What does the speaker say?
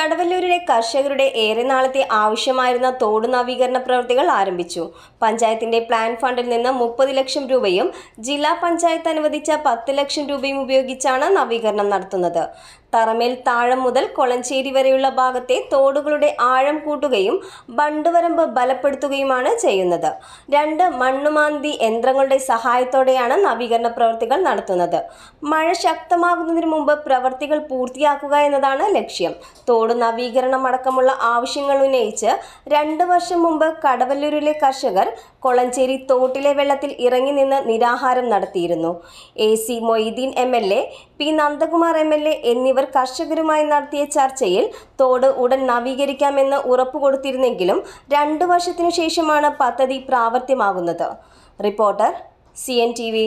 കടവല്ലൂരിലെ കർഷകരുടെ ഏറെ നാളത്തെ ആവശ്യമായിരുന്ന തോട് നവീകരണ പ്രവൃത്തികൾ ആരംഭിച്ചു പഞ്ചായത്തിന്റെ പ്ലാൻ ഫണ്ടിൽ നിന്ന് മുപ്പത് ലക്ഷം രൂപയും ജില്ലാ പഞ്ചായത്ത് അനുവദിച്ച പത്ത് ലക്ഷം രൂപയും ഉപയോഗിച്ചാണ് നവീകരണം നടത്തുന്നത് തറമേൽ താഴം മുതൽ കൊളഞ്ചേരി വരെയുള്ള ഭാഗത്തെ തോടുകളുടെ ആഴം കൂട്ടുകയും ബണ്ടുവരമ്പ് ബലപ്പെടുത്തുകയുമാണ് ചെയ്യുന്നത് രണ്ട് മണ്ണുമാന്തി യന്ത്രങ്ങളുടെ സഹായത്തോടെയാണ് നവീകരണ പ്രവൃത്തികൾ നടത്തുന്നത് മഴ ശക്തമാകുന്നതിന് മുമ്പ് പ്രവൃത്തികൾ പൂർത്തിയാക്കുക എന്നതാണ് ലക്ഷ്യം തോട് നവീകരണം അടക്കമുള്ള ആവശ്യങ്ങൾ ഉന്നയിച്ച് രണ്ട് വർഷം മുമ്പ് കടവല്ലൂരിലെ കർഷകർ കൊളഞ്ചേരി തോട്ടിലെ വെള്ളത്തിൽ ഇറങ്ങി നിന്ന് നിരാഹാരം നടത്തിയിരുന്നു A C Moideen M L A P Nandakumar M L A എന്നിവർ കർഷകരുമായി നടത്തിയ ചർച്ചയിൽ തോട് ഉടൻ നവീകരിക്കാമെന്ന് ഉറപ്പുകൊടുത്തിരുന്നെങ്കിലും രണ്ടു വർഷത്തിനു ശേഷമാണ് പദ്ധതി പ്രാവർത്തികമാകുന്നത് reporter C N T V